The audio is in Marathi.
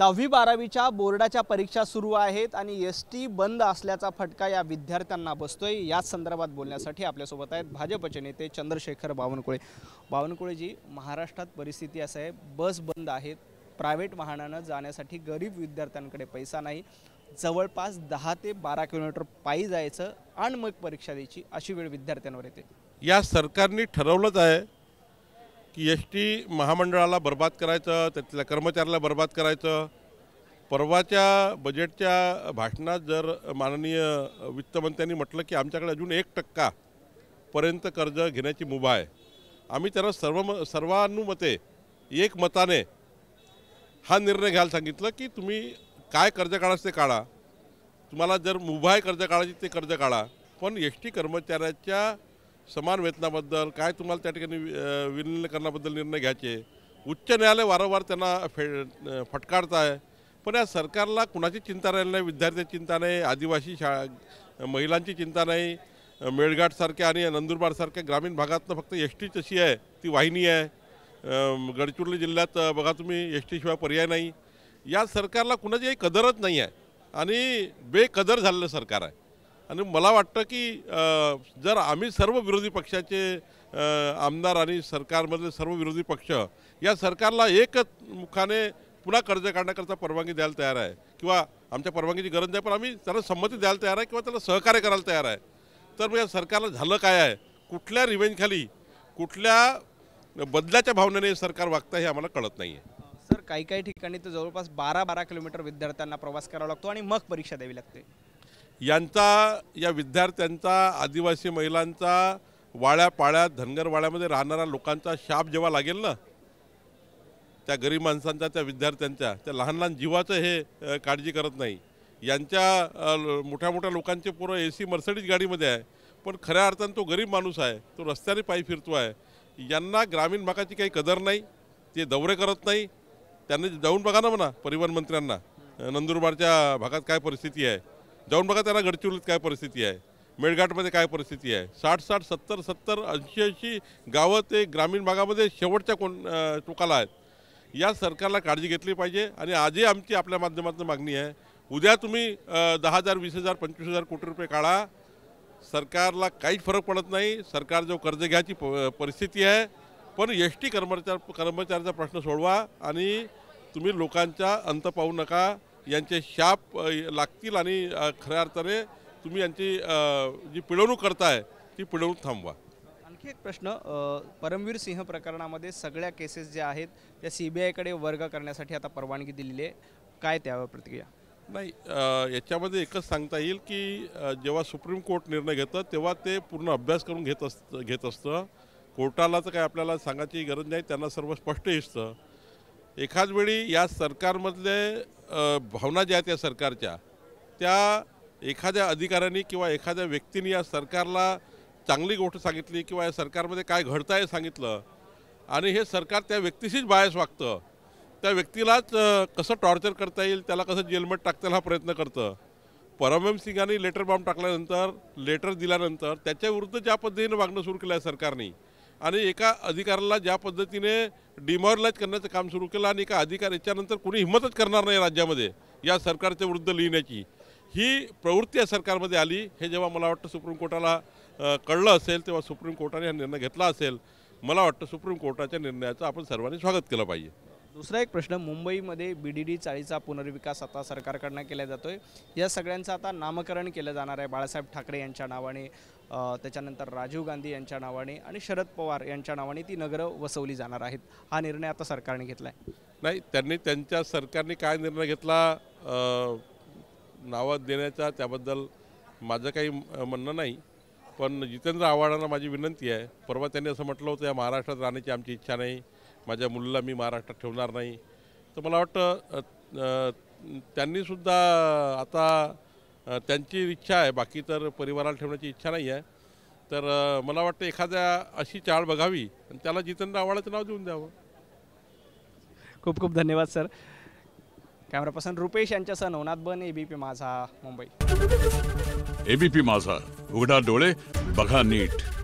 दहावी बारावीच्या बोर्डाच्या परीक्षा सुरू आहेत आणि एस टी बंद असल्याचा फटका या विद्यार्थ्यांना बसतोय याच संदर्भात बोलण्यासाठी आपल्यासोबत आहेत भाजपचे नेते चंद्रशेखर बावनकुळे बावनकुळेजी महाराष्ट्रात परिस्थिती असं आहे बस बंद आहेत प्रायव्हेट वाहनानं जाण्यासाठी गरीब विद्यार्थ्यांकडे पैसा नाही जवळपास दहा ते बारा किलोमीटर पायी जायचं आणि मग परीक्षा द्यायची अशी वेळ विद्यार्थ्यांवर येते या सरकारने ठरवलंच आहे की एस टी महामंडळाला बर्बाद करायचं त्यातल्या कर्मचाऱ्याला बर्बाद करायचं परवाच्या बजेटच्या भाषणात जर माननीय वित्तमंत्र्यांनी म्हटलं की आमच्याकडे अजून एक टक्कापर्यंत पर्यंत कर्ज घेण्याची मुभा आहे आम्ही त्याला सर्व म सर्वानुमते एक मताने हा निर्णय घ्यायला सांगितलं की तुम्ही काय कर्ज काढायचं ते काढा तुम्हाला जर मुभा आहे कर्ज काढायची ते कर्ज काढा पण एस टी कर्मचाऱ्याच्या समान वेतनाबद्दल काय तुम्हाला त्या ठिकाणी विलिनीकरणाबद्दल निर्णय घ्यायचे उच्च न्यायालय वारंवार त्यांना फे फटकारत आहे पण या सरकारला कुणाची चिंता राहिली नाही विद्यार्थ्यांची चिंता नाही आदिवासी शाळा महिलांची चिंता नाही मेळघाटसारख्या आणि नंदुरबारसारख्या ग्रामीण भागातनं फक्त एस टी तशी आहे ती वाहिनी आहे गडचिरोली जिल्ह्यात बघा तुम्ही एस टीशिवाय पर्याय नाही या सरकारला कुणाची कदरच नाही आहे आणि बेकदर झालेलं सरकार आहे आणि मला वाटतं की जर आम्ही सर्व विरोधी पक्षाचे आमदार आणि सरकारमधले सर्व विरोधी पक्ष या सरकारला एकच मुखाने पुन्हा कर्ज काढण्याकरता परवानगी द्यायला तयार आहे किंवा आमच्या परवानगीची गरज नाही पण आम्ही त्याला संमती द्यायला तयार आहे किंवा त्याला सहकार्य करायला तयार आहे तर मग या सरकारला झालं काय आहे कुठल्या रिवेंजखाली कुठल्या बदलाच्या भावनेने सरकार वागतं हे आम्हाला कळत नाही आहे सर काही काही ठिकाणी तर जवळपास बारा बारा किलोमीटर विद्यार्थ्यांना प्रवास करावा लागतो आणि मग परीक्षा द्यावी लागते यांचा या विद्यार्थ्यांचा आदिवासी महिलांचा वाड्या पाळ्यात धनगरवाड्यामध्ये राहणाऱ्या लोकांचा शाप जेव्हा लागेल ना त्या गरीब माणसांचा त्या विद्यार्थ्यांच्या त्या लहान लहान जीवाचं हे काळजी करत नाही यांच्या मोठ्या मोठ्या लोकांचे पोरं ए सी मर्सडीज गाडीमध्ये आहे पण खऱ्या अर्थानं तो गरीब माणूस आहे तो रस्त्याने पायी फिरतो आहे यांना ग्रामीण भागाची काही कदर नाही ते दौरे करत नाही त्यांनी जाऊन बघा ना म्हणा परिवहन मंत्र्यांना नंदुरबारच्या भागात काय परिस्थिती आहे जाऊन बघा त्यांना गडचिरोलीत काय परिस्थिती आहे मेळघाटमध्ये काय परिस्थिती आहे साठ साठ सत्तर सत्तर ऐंशी ऐंशी गावं ते ग्रामीण भागामध्ये शेवटच्या कोण टोकाला आहेत या सरकारला काळजी घेतली पाहिजे आणि आजही आमची आपल्या माध्यमातून मागणी आहे उद्या तुम्ही दहा हजार वीस हजार पंचवीस हजार कोटी रुपये काढा सरकारला काहीच फरक पडत नाही सरकार जो कर्ज घ्यायची प परिस्थिती आहे पण एस टी कर्मचार कर्मचाऱ्याचा प्रश्न सोडवा आणि तुम्ही लोकांचा अंत पाहू नका यांचे शाप लागतील आणि खऱ्या अर्थाने तुम्ही यांची जी पिळवणूक करताय ती पिळवणूक थांबवा आणखी एक प्रश्न परमवीर सिंह प्रकरणामध्ये सगळ्या केसेस ज्या आहेत त्या सी बी आयकडे वर्ग करण्यासाठी आता परवानगी दिलेली आहे काय त्यावर प्रतिक्रिया नाही याच्यामध्ये एकच सांगता येईल की जेव्हा सुप्रीम कोर्ट निर्णय घेतं तेव्हा ते पूर्ण अभ्यास करून घेत असतं घेत असतं कोर्टाला तर काय आपल्याला सांगायची गरज नाही त्यांना सर्व स्पष्ट दिसतं एखाद वेळी या सरकारमधले भावना ज्या आहेत या सरकारच्या त्या एखाद्या अधिकाऱ्यांनी किंवा एखाद्या व्यक्तीने या सरकारला चांगली गोष्ट सांगितली किंवा या सरकारमध्ये काय घडतं आहे सांगितलं आणि हे सरकार त्या व्यक्तीशीच बायस वागतं त्या व्यक्तीलाच कसं टॉर्चर करता येईल त्याला कसं जेलमेट टाकता हा प्रयत्न करतं परमवीम सिंगांनी लेटर बॉम्ब टाकल्यानंतर लेटर दिल्यानंतर त्याच्याविरुद्ध ज्या पद्धतीनं वागणं सुरू केलं आहे सरकारने आणि एका अधिकाऱ्याला ज्या पद्धतीने डिमॉरलाइज करण्याचं काम सुरू केलं आणि एका अधिकार याच्यानंतर कोणी हिंमतच करणार नाही राज्यामध्ये या सरकारच्या विरुद्ध लिहिण्याची ही प्रवृत्ती या सरकारमध्ये आली हे जेव्हा मला वाटतं सुप्रीम कोर्टाला कळलं असेल तेव्हा सुप्रीम कोर्टाने हा निर्णय घेतला असेल मला वाटतं सुप्रीम कोर्टाच्या निर्णयाचं आपण सर्वांनी स्वागत केलं पाहिजे दुसरा एक प्रश्न मुंबईमध्ये बी डी डी चाळीचा पुनर्विकास आता सरकारकडनं केला जातो आहे या सगळ्यांचं आता नामकरण केलं जाणार आहे बाळासाहेब ठाकरे यांच्या नावाने त्याच्यानंतर राजीव गांधी यांच्या नावाने आणि शरद पवार यांच्या नावाने ती नगरं वसवली जाणार आहेत हा निर्णय आता सरकारने घेतला आहे नाही त्यांनी त्यांच्या सरकारने काय निर्णय घेतला नावं देण्याचा त्याबद्दल माझं काही म्हणणं नाही पण जितेंद्र आव्हाडांना माझी विनंती आहे परवा त्यांनी असं म्हटलं होतं या महाराष्ट्रात राहण्याची आमची इच्छा नाही माझ्या मुलीला मी महाराष्ट्रात ठेवणार नाही तर मला वाटतं त्यांनीसुद्धा आता त्यांची इच्छा आहे बाकी तर परिवाराला ठेवण्याची इच्छा नाही आहे तर मला वाटतं एखाद्या अशी चाळ बघावी आणि त्याला जितेंद्र आव्हाडाचं नाव देऊन द्यावं खूप खूप धन्यवाद सर कॅमेरा पर्सन रुपेश यांच्यासह नवनाथ बन एबीपी माझा मुंबई एबीपी माझा उघडा डोळे बघा नीट